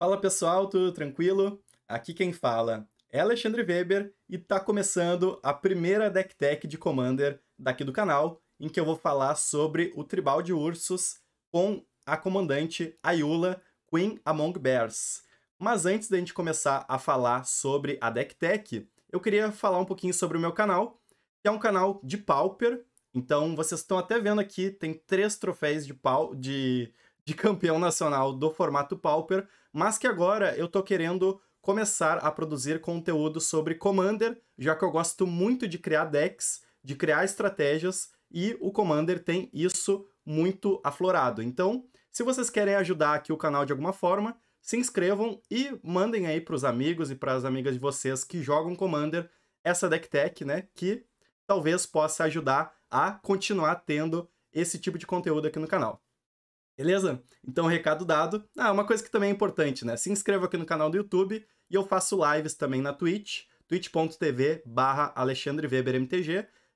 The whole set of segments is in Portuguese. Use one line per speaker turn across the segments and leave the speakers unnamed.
Fala pessoal, tudo tranquilo? Aqui quem fala é Alexandre Weber e tá começando a primeira deck tech de Commander daqui do canal, em que eu vou falar sobre o Tribal de Ursos com a comandante Ayula, Queen Among Bears. Mas antes da gente começar a falar sobre a deck tech, eu queria falar um pouquinho sobre o meu canal, que é um canal de Pauper, então vocês estão até vendo aqui, tem três troféus de, pau, de de campeão nacional do formato Pauper, mas que agora eu tô querendo começar a produzir conteúdo sobre Commander, já que eu gosto muito de criar decks, de criar estratégias e o Commander tem isso muito aflorado. Então, se vocês querem ajudar aqui o canal de alguma forma, se inscrevam e mandem aí para os amigos e para as amigas de vocês que jogam Commander essa deck tech, né, que talvez possa ajudar a continuar tendo esse tipo de conteúdo aqui no canal. Beleza? Então, recado dado. Ah, uma coisa que também é importante, né? Se inscreva aqui no canal do YouTube e eu faço lives também na Twitch, twitch.tv barra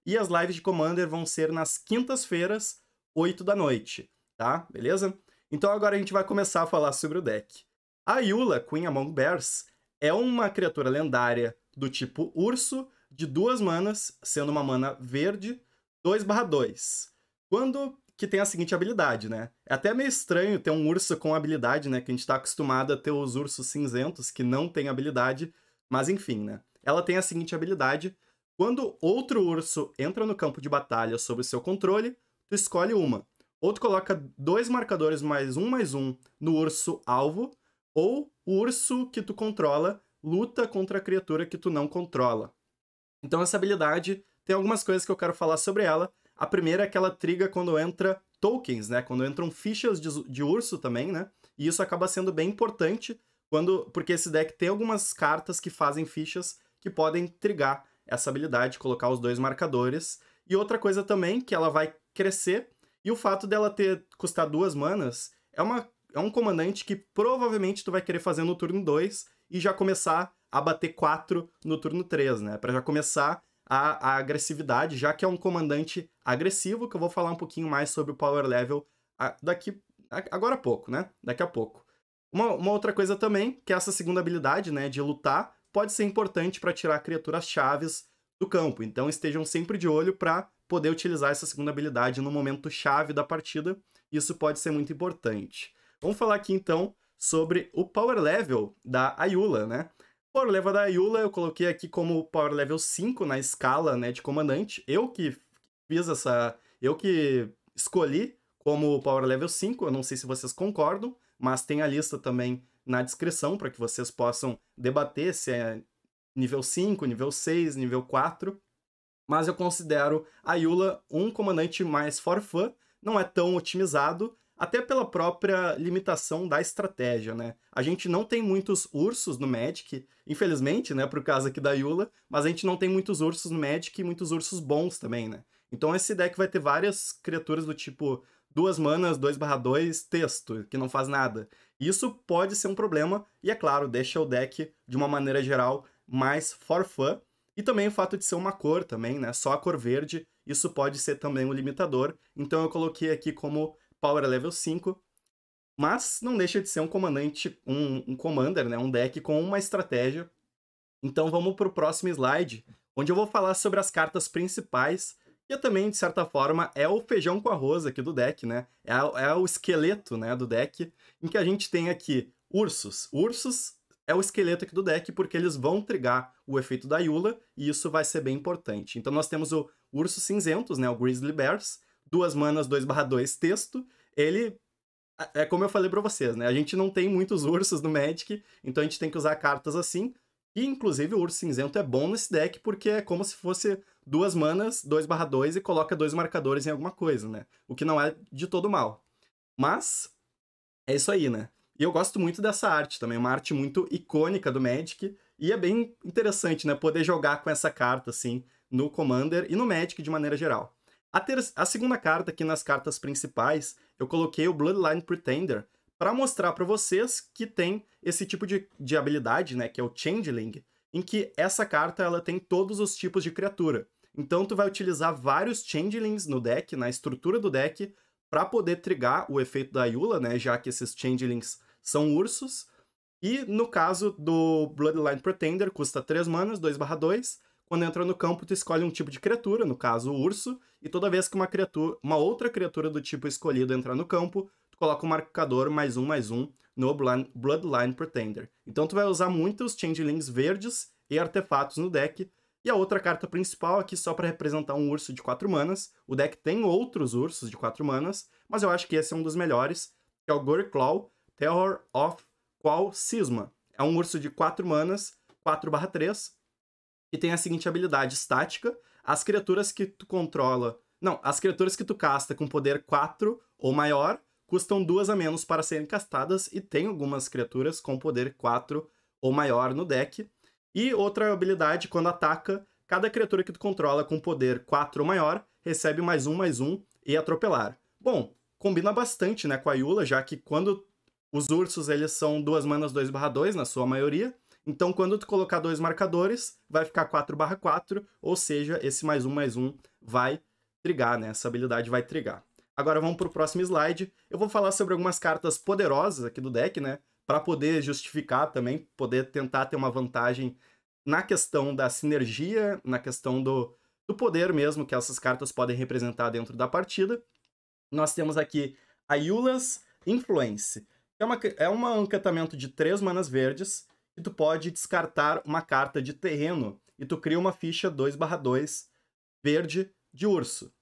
e as lives de Commander vão ser nas quintas-feiras, 8 da noite, tá? Beleza? Então agora a gente vai começar a falar sobre o deck. A Yula, Queen Among Bears, é uma criatura lendária do tipo urso, de duas manas, sendo uma mana verde, 2/2. Quando que tem a seguinte habilidade, né? É até meio estranho ter um urso com habilidade, né? Que a gente tá acostumado a ter os ursos cinzentos que não tem habilidade, mas enfim, né? Ela tem a seguinte habilidade: quando outro urso entra no campo de batalha sob o seu controle, tu escolhe uma. Ou tu coloca dois marcadores mais um mais um no urso alvo, ou o urso que tu controla luta contra a criatura que tu não controla. Então essa habilidade tem algumas coisas que eu quero falar sobre ela, a primeira é que ela triga quando entra tokens, né? Quando entram fichas de, de urso também, né? E isso acaba sendo bem importante quando porque esse deck tem algumas cartas que fazem fichas que podem trigar essa habilidade, colocar os dois marcadores. E outra coisa também que ela vai crescer e o fato dela ter custar duas manas é uma é um comandante que provavelmente tu vai querer fazer no turno 2 e já começar a bater 4 no turno 3, né? Para já começar a, a, agressividade, já que é um comandante agressivo, que eu vou falar um pouquinho mais sobre o power level daqui agora a pouco, né? Daqui a pouco. Uma, uma outra coisa também, que é essa segunda habilidade, né, de lutar, pode ser importante para tirar criaturas chaves do campo. Então estejam sempre de olho para poder utilizar essa segunda habilidade no momento chave da partida. Isso pode ser muito importante. Vamos falar aqui então sobre o power level da Ayula, né? Power Level da Yula eu coloquei aqui como Power Level 5 na escala né, de comandante. Eu que fiz essa. Eu que escolhi como Power Level 5. Eu não sei se vocês concordam, mas tem a lista também na descrição para que vocês possam debater se é nível 5, nível 6, nível 4. Mas eu considero a Yula um comandante mais for fun, não é tão otimizado, até pela própria limitação da estratégia, né? A gente não tem muitos ursos no Magic, infelizmente, né, pro caso aqui da Yula, mas a gente não tem muitos ursos no Magic e muitos ursos bons também, né? Então esse deck vai ter várias criaturas do tipo duas manas, 2/2, texto, que não faz nada. Isso pode ser um problema e é claro, deixa o deck de uma maneira geral mais for fun. E também o fato de ser uma cor também, né? Só a cor verde, isso pode ser também um limitador. Então eu coloquei aqui como Power level 5, mas não deixa de ser um comandante, um, um commander, né? Um deck com uma estratégia. Então vamos para o próximo slide, onde eu vou falar sobre as cartas principais, que também, de certa forma, é o feijão com arroz aqui do deck, né? É, é o esqueleto né, do deck, em que a gente tem aqui ursos. Ursos é o esqueleto aqui do deck, porque eles vão trigar o efeito da Yula, e isso vai ser bem importante. Então nós temos o Urso Cinzentos, né? O Grizzly Bears, duas manas 2/2 texto, ele é como eu falei para vocês, né? A gente não tem muitos ursos no Magic, então a gente tem que usar cartas assim. E inclusive o urso cinzento é bom nesse deck porque é como se fosse duas manas 2/2 e coloca dois marcadores em alguma coisa, né? O que não é de todo mal. Mas é isso aí, né? E eu gosto muito dessa arte também, uma arte muito icônica do Magic. E é bem interessante, né? Poder jogar com essa carta, assim, no Commander e no Magic de maneira geral. A, ter... a segunda carta aqui nas cartas principais, eu coloquei o Bloodline Pretender para mostrar para vocês que tem esse tipo de, de habilidade, né, que é o Changeling, em que essa carta ela tem todos os tipos de criatura. Então tu vai utilizar vários changelings no deck, na estrutura do deck, para poder trigar o efeito da Yula, né, já que esses changelings são ursos. E no caso do Bloodline Pretender, custa 3 manas, 2/2, quando entra no campo, tu escolhe um tipo de criatura, no caso o urso, e toda vez que uma criatura, uma outra criatura do tipo escolhido entrar no campo, tu coloca o um marcador mais um mais um no Bloodline Pretender. Então tu vai usar muitos changelings verdes e artefatos no deck. E a outra carta principal aqui só para representar um urso de 4 manas. O deck tem outros ursos de 4 manas, mas eu acho que esse é um dos melhores, que é o Goreclaw Terror of Qual Cisma. É um urso de 4 manas, 4/3, e tem a seguinte habilidade estática: as criaturas que tu controla. Não, as criaturas que tu casta com poder 4 ou maior custam duas a menos para serem castadas e tem algumas criaturas com poder 4 ou maior no deck. E outra habilidade, quando ataca, cada criatura que tu controla com poder 4 ou maior recebe mais um, mais um e atropelar. Bom, combina bastante né, com a Yula, já que quando os ursos eles são duas manas 2 2 na sua maioria, então, quando tu colocar dois marcadores, vai ficar 4 barra 4, ou seja, esse mais um mais um vai trigar, né? Essa habilidade vai trigar. Agora vamos para o próximo slide. Eu vou falar sobre algumas cartas poderosas aqui do deck, né? Para poder justificar também, poder tentar ter uma vantagem na questão da sinergia, na questão do, do poder mesmo que essas cartas podem representar dentro da partida. Nós temos aqui a Yulas Influence, é, uma, é um encantamento de três manas verdes e tu pode descartar uma carta de terreno e tu cria uma ficha 2/2 verde de urso.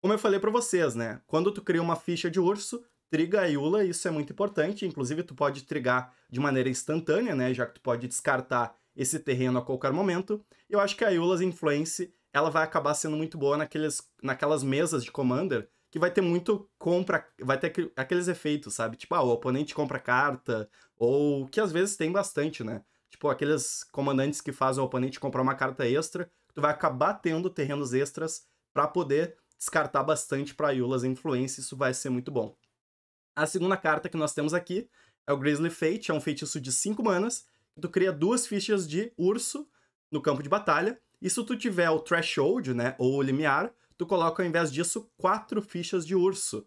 Como eu falei para vocês, né? Quando tu cria uma ficha de urso, triga a Iula, isso é muito importante. Inclusive, tu pode trigar de maneira instantânea, né? Já que tu pode descartar esse terreno a qualquer momento. Eu acho que a Iula's Influence ela vai acabar sendo muito boa naqueles, naquelas mesas de Commander que vai ter muito compra, vai ter aqueles efeitos, sabe? Tipo, ah, o oponente compra carta, ou que às vezes tem bastante, né? Tipo, aqueles comandantes que fazem o oponente comprar uma carta extra, tu vai acabar tendo terrenos extras para poder descartar bastante para Yulas influência, isso vai ser muito bom. A segunda carta que nós temos aqui é o Grizzly Fate, é um feitiço de 5 manas, que tu cria duas fichas de urso no campo de batalha, e se tu tiver o Threshold, né, ou o Limiar, tu coloca ao invés disso quatro fichas de urso.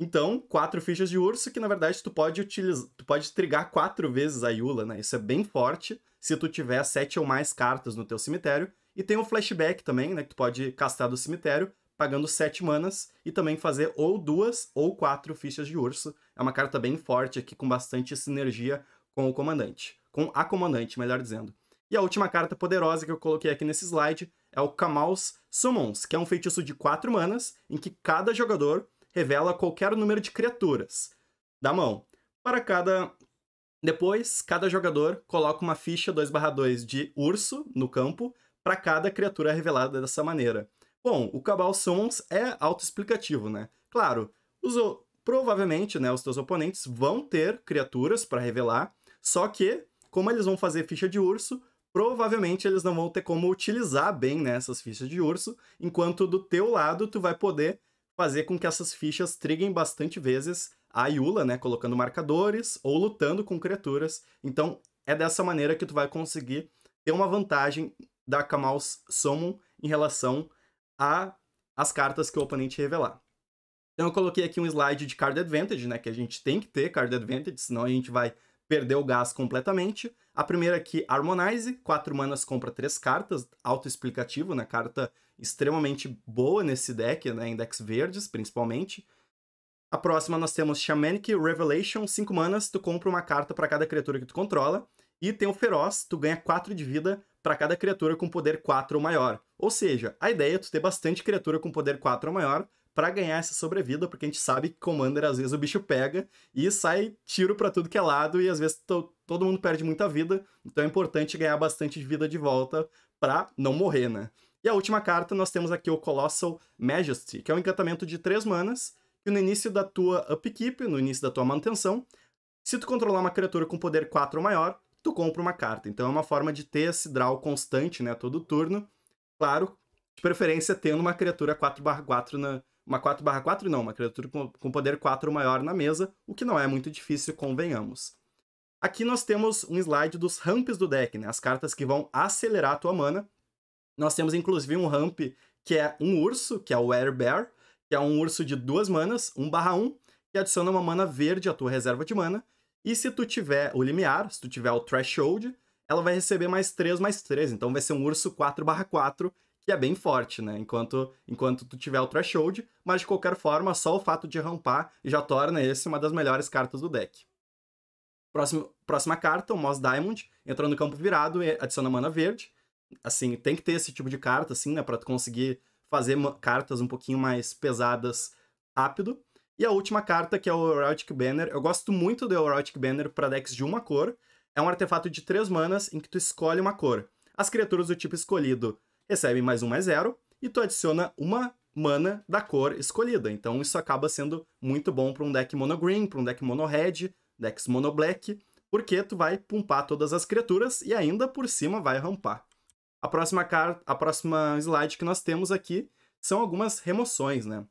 Então, quatro fichas de urso que na verdade tu pode utilizar, tu pode trigar quatro vezes a Yula, né? Isso é bem forte se tu tiver sete ou mais cartas no teu cemitério. E tem o flashback também, né? Que tu pode castar do cemitério pagando sete manas e também fazer ou duas ou quatro fichas de urso. É uma carta bem forte aqui com bastante sinergia com o comandante, com a comandante, melhor dizendo. E a última carta poderosa que eu coloquei aqui nesse slide é o Kamal's Summons, que é um feitiço de 4 manas, em que cada jogador revela qualquer número de criaturas da mão. Para cada. Depois, cada jogador coloca uma ficha 2/2 de urso no campo para cada criatura revelada dessa maneira. Bom, o Cabal Summons é autoexplicativo, né? Claro, os, provavelmente né, os teus oponentes vão ter criaturas para revelar, só que, como eles vão fazer ficha de urso, provavelmente eles não vão ter como utilizar bem né, essas fichas de urso, enquanto do teu lado tu vai poder fazer com que essas fichas triguem bastante vezes a Yula, né, colocando marcadores ou lutando com criaturas. Então é dessa maneira que tu vai conseguir ter uma vantagem da Kamal's Summon em relação a as cartas que o oponente revelar. Então eu coloquei aqui um slide de card advantage, né, que a gente tem que ter card advantage, senão a gente vai perdeu o gás completamente. A primeira aqui, é Harmonize, 4 manas compra 3 cartas, autoexplicativo, né? Carta extremamente boa nesse deck, né? Index verdes, principalmente. A próxima nós temos Shamanic Revelation, 5 manas, tu compra uma carta para cada criatura que tu controla. E tem o Feroz, tu ganha 4 de vida para cada criatura com poder 4 ou maior. Ou seja, a ideia é tu ter bastante criatura com poder 4 ou maior para ganhar essa sobrevida, porque a gente sabe que Commander às vezes o bicho pega e sai tiro para tudo que é lado e às vezes to todo mundo perde muita vida, então é importante ganhar bastante vida de volta para não morrer, né? E a última carta nós temos aqui o Colossal Majesty, que é um encantamento de 3 manas, que no início da tua upkeep, no início da tua manutenção, se tu controlar uma criatura com poder 4 ou maior, tu compra uma carta. Então é uma forma de ter esse draw constante, né, todo turno. Claro, de preferência tendo uma criatura 4/4 na, uma 4/4 não, uma criatura com poder 4 maior na mesa, o que não é muito difícil, convenhamos. Aqui nós temos um slide dos ramps do deck, né? as cartas que vão acelerar a tua mana. Nós temos inclusive um ramp que é um urso, que é o Air Bear, que é um urso de duas manas, 1/1, que adiciona uma mana verde à tua reserva de mana. E se tu tiver o limiar, se tu tiver o threshold, ela vai receber mais 3, mais 3. Então vai ser um urso 4/4 que é bem forte, né? Enquanto, enquanto tu tiver o Threshold, mas de qualquer forma, só o fato de rampar já torna esse uma das melhores cartas do deck. Próximo, próxima carta, o Moss Diamond, entrou no campo virado e adiciona mana verde. Assim, tem que ter esse tipo de carta, assim, né? Pra tu conseguir fazer cartas um pouquinho mais pesadas rápido. E a última carta, que é o Erotic Banner. Eu gosto muito do Erotic Banner para decks de uma cor. É um artefato de três manas em que tu escolhe uma cor. As criaturas do tipo escolhido recebe mais um mais zero, e tu adiciona uma mana da cor escolhida. Então isso acaba sendo muito bom para um deck mono green, para um deck mono red, decks mono black, porque tu vai pumpar todas as criaturas e ainda por cima vai rampar. A próxima carta, a próxima slide que nós temos aqui são algumas remoções, né?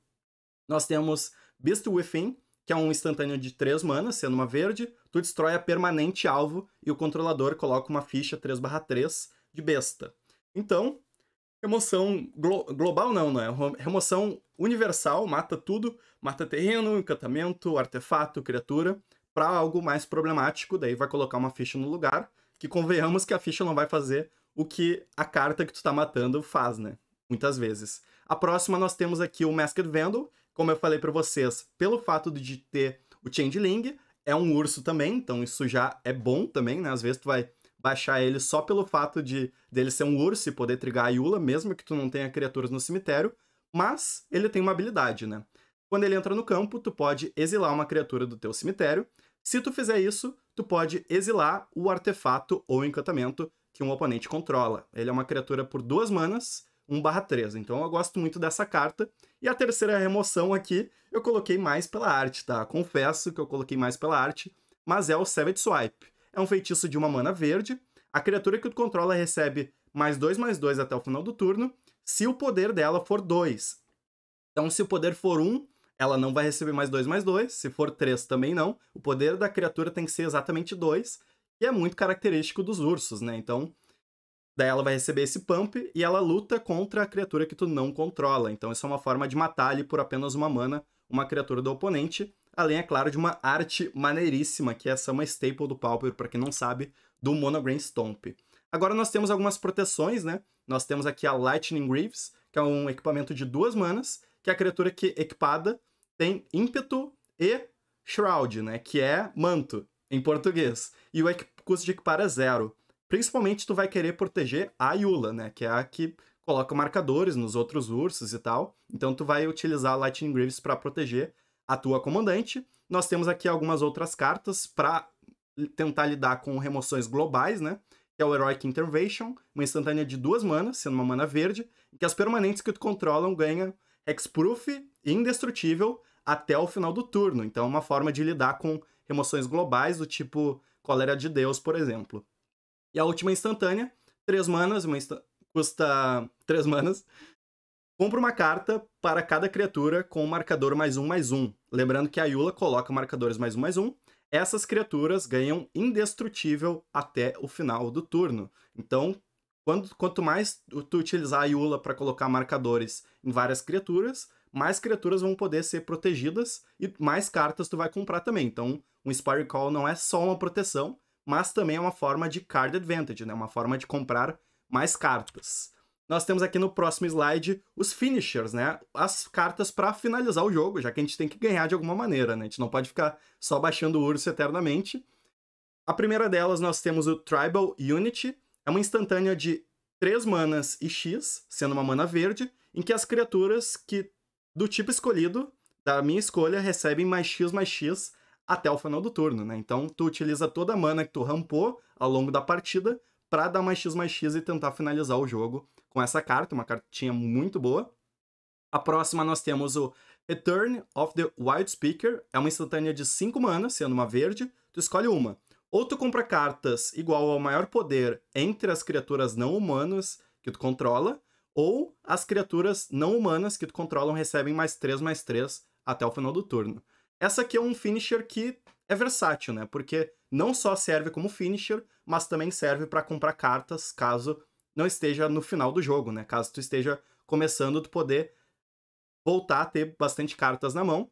Nós temos Beast Within, que é um instantâneo de 3 manas, sendo uma verde, tu destrói a permanente alvo e o controlador coloca uma ficha 3/3 de besta. Então, remoção glo global não, né? Remoção universal, mata tudo, mata terreno, encantamento, artefato, criatura, para algo mais problemático, daí vai colocar uma ficha no lugar, que convenhamos que a ficha não vai fazer o que a carta que tu tá matando faz, né? Muitas vezes. A próxima nós temos aqui o Masked Vandal, como eu falei para vocês, pelo fato de ter o Changeling, é um urso também, então isso já é bom também, né? Às vezes tu vai baixar ele só pelo fato de dele ser um urso e poder trigar a Yula, mesmo que tu não tenha criaturas no cemitério, mas ele tem uma habilidade, né? Quando ele entra no campo, tu pode exilar uma criatura do teu cemitério. Se tu fizer isso, tu pode exilar o artefato ou encantamento que um oponente controla. Ele é uma criatura por duas manas, 1/3. Então eu gosto muito dessa carta. E a terceira remoção aqui, eu coloquei mais pela arte, tá? Confesso que eu coloquei mais pela arte, mas é o Savage Swipe. É um feitiço de uma mana verde. A criatura que tu controla recebe mais 2, mais 2 até o final do turno, se o poder dela for 2. Então, se o poder for 1, um, ela não vai receber mais 2, mais 2. Se for 3, também não. O poder da criatura tem que ser exatamente 2, e é muito característico dos ursos, né? Então, Daí ela vai receber esse pump e ela luta contra a criatura que tu não controla. Então isso é uma forma de matar ali por apenas uma mana uma criatura do oponente. Além, é claro, de uma arte maneiríssima, que é essa é uma staple do Pauper, para quem não sabe, do Monograin Stomp. Agora nós temos algumas proteções, né? Nós temos aqui a Lightning Greaves, que é um equipamento de duas manas, que é a criatura que, equipada, tem ímpeto e shroud, né? Que é manto, em português. E o custo de equipar é zero. Principalmente tu vai querer proteger a Yula, né? Que é a que coloca marcadores nos outros ursos e tal. Então tu vai utilizar a Lightning Greaves para proteger a tua comandante. Nós temos aqui algumas outras cartas para tentar lidar com remoções globais, né? Que é o Heroic Intervention, uma instantânea de duas manas, sendo uma mana verde, em que as permanentes que tu controlam ganham Hexproof e Indestrutível até o final do turno. Então é uma forma de lidar com remoções globais do tipo Colera de Deus, por exemplo. E a última instantânea, três manas, uma insta... custa três manas, Compra uma carta para cada criatura com um marcador mais um mais um. Lembrando que a Yula coloca marcadores mais um mais um. Essas criaturas ganham indestrutível até o final do turno. Então, quando, quanto mais tu utilizar a Yula para colocar marcadores em várias criaturas, mais criaturas vão poder ser protegidas e mais cartas tu vai comprar também. Então, um Inspire Call não é só uma proteção, mas também é uma forma de card advantage, né? Uma forma de comprar mais cartas nós temos aqui no próximo slide os finishers, né? As cartas para finalizar o jogo, já que a gente tem que ganhar de alguma maneira, né? A gente não pode ficar só baixando o urso eternamente. A primeira delas nós temos o Tribal Unity, é uma instantânea de 3 manas e X, sendo uma mana verde, em que as criaturas que do tipo escolhido, da minha escolha, recebem mais X mais X até o final do turno, né? Então tu utiliza toda a mana que tu rampou ao longo da partida para dar mais X mais X e tentar finalizar o jogo com essa carta, uma cartinha muito boa. A próxima nós temos o Return of the Wild Speaker, é uma instantânea de 5 manas, sendo uma verde, tu escolhe uma. Ou tu compra cartas igual ao maior poder entre as criaturas não humanas que tu controla, ou as criaturas não humanas que tu controlam recebem mais 3 mais 3 até o final do turno. Essa aqui é um finisher que é versátil, né? Porque não só serve como finisher, mas também serve para comprar cartas caso não esteja no final do jogo, né? Caso tu esteja começando, tu poder voltar a ter bastante cartas na mão,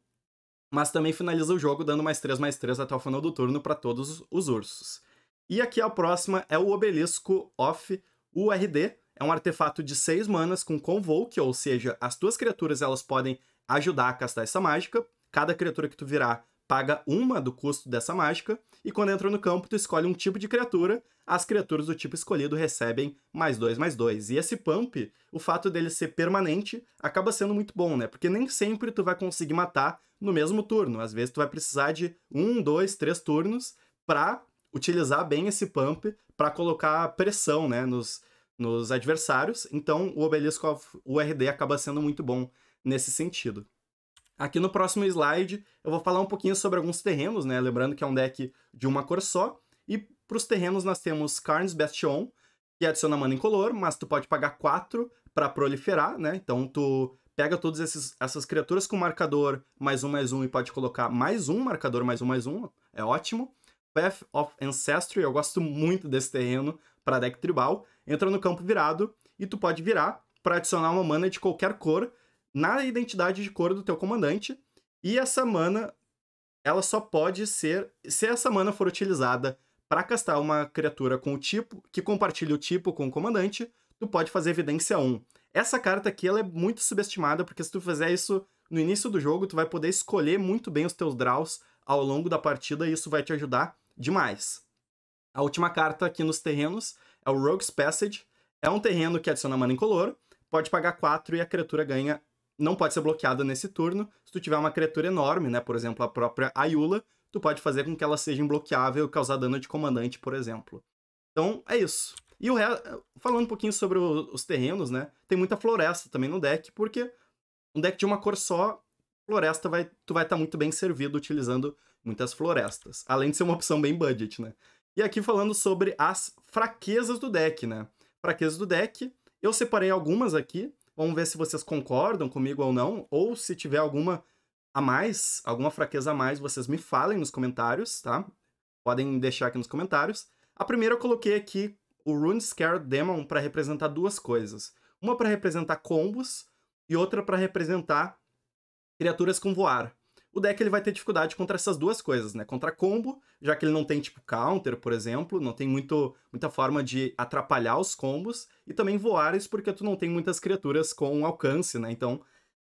mas também finaliza o jogo dando mais 3 mais 3 até o final do turno para todos os ursos. E aqui a próxima é o Obelisco Off URD, é um artefato de 6 manas com Convoke, ou seja, as tuas criaturas elas podem ajudar a castar essa mágica. Cada criatura que tu virar paga uma do custo dessa mágica, e quando entra no campo, tu escolhe um tipo de criatura as criaturas do tipo escolhido recebem mais dois, mais dois. E esse pump, o fato dele ser permanente, acaba sendo muito bom, né? Porque nem sempre tu vai conseguir matar no mesmo turno. Às vezes tu vai precisar de um, dois, três turnos para utilizar bem esse pump para colocar pressão, né, nos, nos adversários. Então, o Obelisco of URD acaba sendo muito bom nesse sentido. Aqui no próximo slide, eu vou falar um pouquinho sobre alguns terrenos, né? Lembrando que é um deck de uma cor só. E para os terrenos, nós temos Carnes Bastion, que adiciona mana em color, mas tu pode pagar 4 para proliferar, né? Então tu pega todas esses, essas criaturas com marcador mais um, mais um, e pode colocar mais um marcador, mais um, mais um. É ótimo. Path of Ancestry, eu gosto muito desse terreno para deck tribal. Entra no campo virado e tu pode virar para adicionar uma mana de qualquer cor na identidade de cor do teu comandante. E essa mana, ela só pode ser. Se essa mana for utilizada para castar uma criatura com o tipo, que compartilha o tipo com o comandante, tu pode fazer evidência 1. Essa carta aqui ela é muito subestimada, porque se tu fizer isso no início do jogo, tu vai poder escolher muito bem os teus draws ao longo da partida e isso vai te ajudar demais. A última carta aqui nos terrenos é o Rogue's Passage. É um terreno que adiciona mana incolor, pode pagar 4 e a criatura ganha. Não pode ser bloqueada nesse turno. Se tu tiver uma criatura enorme, né? Por exemplo, a própria Ayula, tu pode fazer com que ela seja imbloqueável e causar dano de comandante, por exemplo. Então, é isso. E o re... falando um pouquinho sobre o, os terrenos, né? Tem muita floresta também no deck, porque um deck de uma cor só, floresta vai tu vai estar tá muito bem servido utilizando muitas florestas. Além de ser uma opção bem budget, né? E aqui falando sobre as fraquezas do deck, né? Fraquezas do deck, eu separei algumas aqui. Vamos ver se vocês concordam comigo ou não, ou se tiver alguma a mais, alguma fraqueza a mais, vocês me falem nos comentários, tá? Podem deixar aqui nos comentários. A primeira eu coloquei aqui o Rune Scare Demon para representar duas coisas. Uma para representar combos e outra para representar criaturas com voar. O deck ele vai ter dificuldade contra essas duas coisas, né? Contra combo, já que ele não tem tipo counter, por exemplo, não tem muito, muita forma de atrapalhar os combos, e também voares porque tu não tem muitas criaturas com alcance, né? Então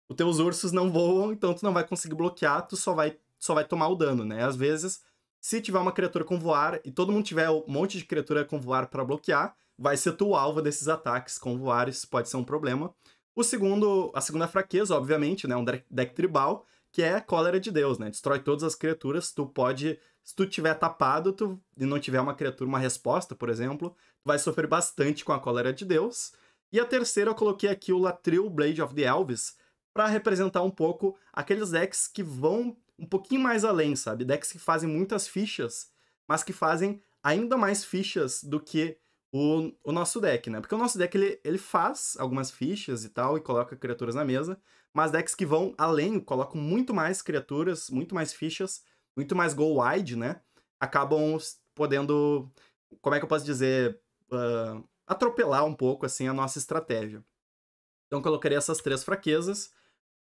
os teus ursos não voam, então tu não vai conseguir bloquear, tu só vai, só vai tomar o dano, né? Às vezes, se tiver uma criatura com voar e todo mundo tiver um monte de criatura com voar para bloquear, vai ser tu o alvo desses ataques com voar, isso pode ser um problema. O segundo, a segunda fraqueza, obviamente, né, um deck tribal, que é a cólera de Deus, né? Destrói todas as criaturas, tu pode, se tu tiver tapado, tu e não tiver uma criatura, uma resposta, por exemplo, tu vai sofrer bastante com a cólera de Deus. E a terceira eu coloquei aqui o Latril Blade of the Elves, para representar um pouco aqueles decks que vão um pouquinho mais além, sabe? Decks que fazem muitas fichas, mas que fazem ainda mais fichas do que o, o nosso deck, né? Porque o nosso deck ele, ele faz algumas fichas e tal, e coloca criaturas na mesa, mas decks que vão além, colocam muito mais criaturas, muito mais fichas, muito mais go wide, né? Acabam podendo, como é que eu posso dizer, uh, atropelar um pouco assim a nossa estratégia. Então colocaria essas três fraquezas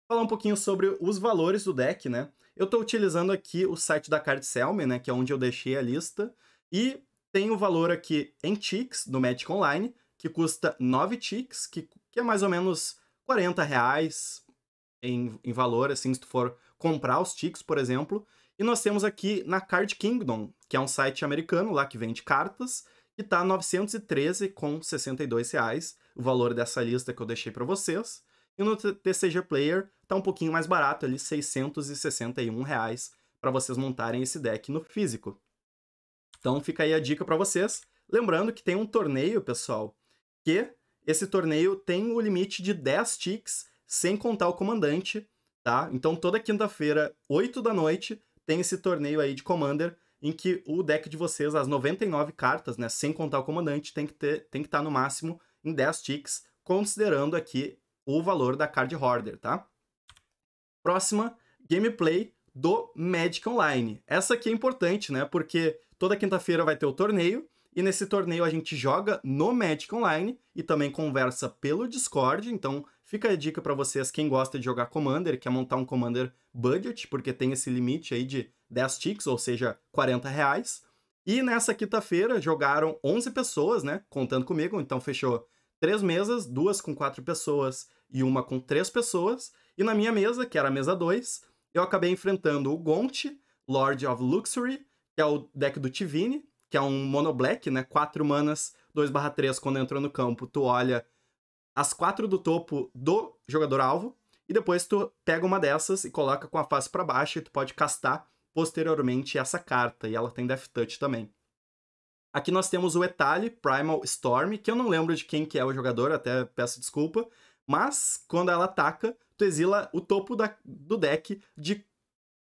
falar um pouquinho sobre os valores do deck, né? Eu estou utilizando aqui o site da Card Selmy, né, que é onde eu deixei a lista, e tem o valor aqui em ticks do Magic Online, que custa 9 ticks, que, que é mais ou menos 40 reais em, em valor, assim, se tu for comprar os ticks, por exemplo. E nós temos aqui na Card Kingdom, que é um site americano lá que vende cartas, que tá 913,62 reais o valor dessa lista que eu deixei para vocês. E no TCG Player tá um pouquinho mais barato ali, 661 reais para vocês montarem esse deck no físico. Então fica aí a dica para vocês. Lembrando que tem um torneio, pessoal, que esse torneio tem o limite de 10 ticks, sem contar o comandante, tá? Então toda quinta-feira, 8 da noite, tem esse torneio aí de Commander, em que o deck de vocês, as 99 cartas, né, sem contar o comandante, tem que ter tem que tá no máximo em 10 ticks, considerando aqui o valor da card holder, tá? Próxima, gameplay do Magic Online. Essa aqui é importante, né? Porque toda quinta-feira vai ter o torneio e nesse torneio a gente joga no Magic Online e também conversa pelo Discord. Então fica a dica para vocês quem gosta de jogar Commander, quer montar um Commander budget, porque tem esse limite aí de 10 ticks, ou seja, 40 reais. E nessa quinta-feira jogaram 11 pessoas, né? Contando comigo, então fechou três mesas, duas com quatro pessoas e uma com três pessoas. E na minha mesa, que era a mesa 2, eu acabei enfrentando o Gont, Lord of Luxury, que é o deck do Tivini, que é um mono black, né? Quatro manas, 2/3, quando entrou no campo, tu olha as quatro do topo do jogador alvo, e depois tu pega uma dessas e coloca com a face para baixo, e tu pode castar posteriormente essa carta, e ela tem Death Touch também. Aqui nós temos o Etali, Primal Storm, que eu não lembro de quem que é o jogador, até peço desculpa. Mas, quando ela ataca, tu exila o topo da, do deck de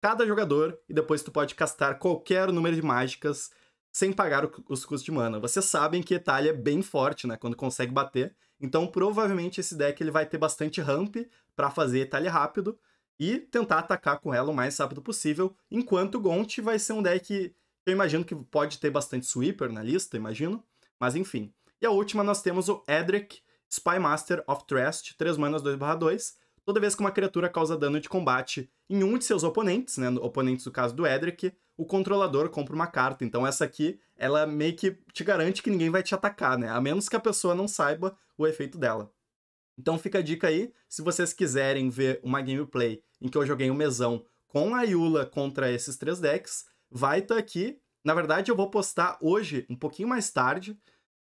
cada jogador e depois tu pode castar qualquer número de mágicas sem pagar o, os custos de mana. Vocês sabem que Etali é bem forte, né, quando consegue bater. Então, provavelmente esse deck ele vai ter bastante ramp para fazer Etali rápido e tentar atacar com ela o mais rápido possível, enquanto Gont vai ser um deck eu imagino que pode ter bastante sweeper na lista, imagino. Mas enfim. E a última nós temos o Edric, Spymaster of Trust, 3 manas 2/2. Toda vez que uma criatura causa dano de combate em um de seus oponentes, né, oponentes do caso do Edric, o controlador compra uma carta. Então essa aqui, ela meio que te garante que ninguém vai te atacar, né? A menos que a pessoa não saiba o efeito dela. Então fica a dica aí, se vocês quiserem ver uma gameplay em que eu joguei um mesão com a Yula contra esses três decks, vai estar tá aqui. Na verdade, eu vou postar hoje, um pouquinho mais tarde,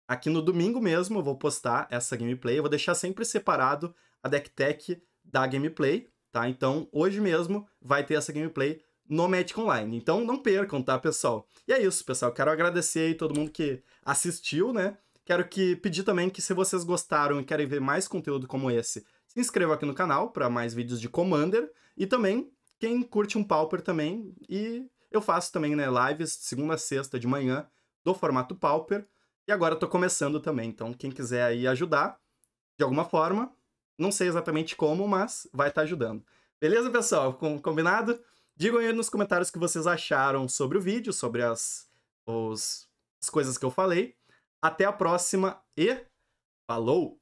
aqui no domingo mesmo, eu vou postar essa gameplay. Eu vou deixar sempre separado a deck tech da gameplay, tá? Então, hoje mesmo vai ter essa gameplay no Magic Online. Então, não percam, tá, pessoal? E é isso, pessoal. Quero agradecer aí todo mundo que assistiu, né? Quero que pedir também que se vocês gostaram e querem ver mais conteúdo como esse, se inscreva aqui no canal para mais vídeos de Commander e também quem curte um Pauper também e eu faço também né, lives segunda a sexta de manhã do formato Pauper. E agora estou começando também. Então, quem quiser aí ajudar, de alguma forma, não sei exatamente como, mas vai estar tá ajudando. Beleza, pessoal? Com, combinado? Digam aí nos comentários o que vocês acharam sobre o vídeo, sobre as, os, as coisas que eu falei. Até a próxima e falou!